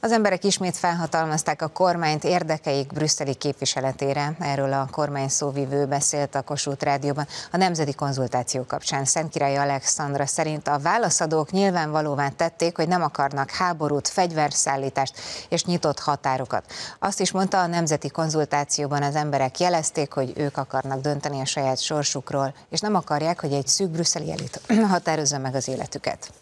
Az emberek ismét felhatalmazták a kormányt érdekeik brüsszeli képviseletére. Erről a kormány szóvivő beszélt a Kossuth Rádióban a nemzeti konzultáció kapcsán. Szentkirály Alexandra szerint a válaszadók nyilvánvalóvá tették, hogy nem akarnak háborút, fegyverszállítást és nyitott határokat. Azt is mondta, a nemzeti konzultációban az emberek jelezték, hogy ők akarnak dönteni a saját sorsukról, és nem akarják, hogy egy szűk brüsszeli elit határozza meg az életüket.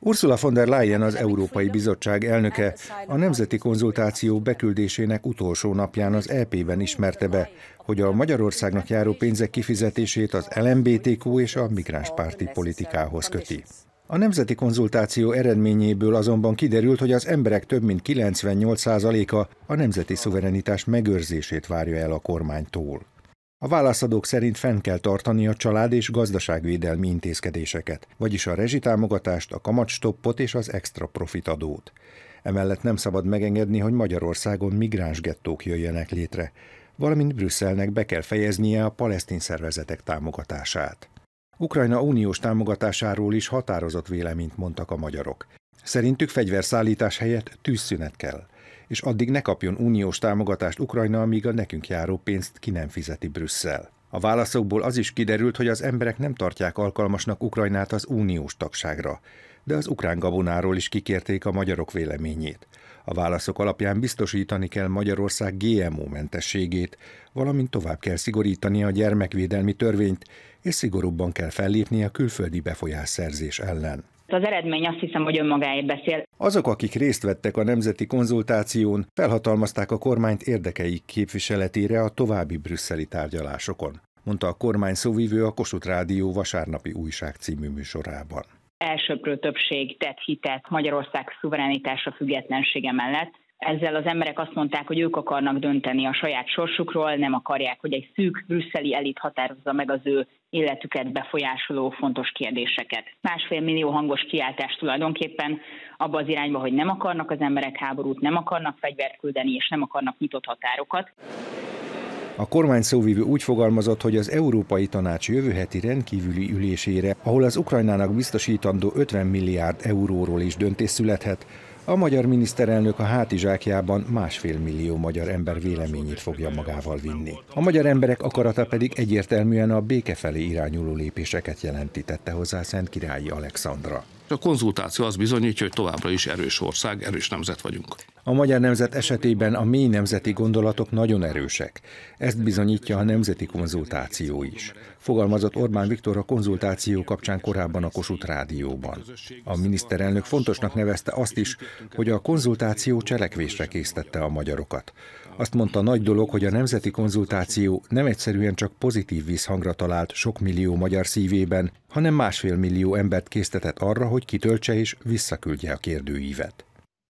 Ursula von der Leyen az Európai Bizottság elnöke a nemzeti konzultáció beküldésének utolsó napján az EP-ben ismerte be, hogy a Magyarországnak járó pénzek kifizetését az LMBTQ és a migránspárti politikához köti. A nemzeti konzultáció eredményéből azonban kiderült, hogy az emberek több mint 98%-a a nemzeti szuverenitás megőrzését várja el a kormánytól. A válaszadók szerint fenn kell tartani a család és gazdaságvédelmi intézkedéseket, vagyis a rezsitámogatást, a kamatstoppot és az extra profit adót. Emellett nem szabad megengedni, hogy Magyarországon migráns gettók jöjjenek létre, valamint Brüsszelnek be kell fejeznie a palesztin szervezetek támogatását. Ukrajna uniós támogatásáról is határozott véleményt mondtak a magyarok. Szerintük fegyverszállítás helyett tűzszünet kell és addig ne kapjon uniós támogatást Ukrajna, amíg a nekünk járó pénzt ki nem fizeti Brüsszel. A válaszokból az is kiderült, hogy az emberek nem tartják alkalmasnak Ukrajnát az uniós tagságra, de az ukrán gabonáról is kikérték a magyarok véleményét. A válaszok alapján biztosítani kell Magyarország GMO mentességét, valamint tovább kell szigorítani a gyermekvédelmi törvényt, és szigorúbban kell fellépni a külföldi befolyásszerzés ellen az eredmény azt hiszem, hogy önmagáért beszél. Azok, akik részt vettek a nemzeti konzultáción, felhatalmazták a kormányt érdekeik képviseletére a további brüsszeli tárgyalásokon, mondta a kormány szóvívő a Kossuth Rádió vasárnapi újság című műsorában elsőprő többség tett hitet Magyarország szuverenitása függetlensége mellett, ezzel az emberek azt mondták, hogy ők akarnak dönteni a saját sorsukról, nem akarják, hogy egy szűk brüsszeli elit határozza meg az ő életüket befolyásoló fontos kérdéseket. Másfél millió hangos kiáltás tulajdonképpen abba az irányba, hogy nem akarnak az emberek háborút, nem akarnak fegyvert küldeni, és nem akarnak nyitott határokat. A kormány szóvívő úgy fogalmazott, hogy az Európai Tanács jövő heti rendkívüli ülésére, ahol az Ukrajnának biztosítandó 50 milliárd euróról is döntés születhet, a magyar miniszterelnök a hátizsákjában másfél millió magyar ember véleményét fogja magával vinni. A magyar emberek akarata pedig egyértelműen a béke felé irányuló lépéseket jelenti, tette hozzá Szent Királyi Alexandra. A konzultáció az bizonyítja, hogy továbbra is erős ország, erős nemzet vagyunk. A magyar nemzet esetében a mély nemzeti gondolatok nagyon erősek. Ezt bizonyítja a nemzeti konzultáció is. Fogalmazott Orbán Viktor a konzultáció kapcsán korábban a Kossuth Rádióban. A miniszterelnök fontosnak nevezte azt is, hogy a konzultáció cselekvésre késztette a magyarokat. Azt mondta nagy dolog, hogy a nemzeti konzultáció nem egyszerűen csak pozitív visszhangra talált sok millió magyar szívében, hanem másfél millió embert késztetett arra, hogy kitöltse és visszaküldje a kérdőívet.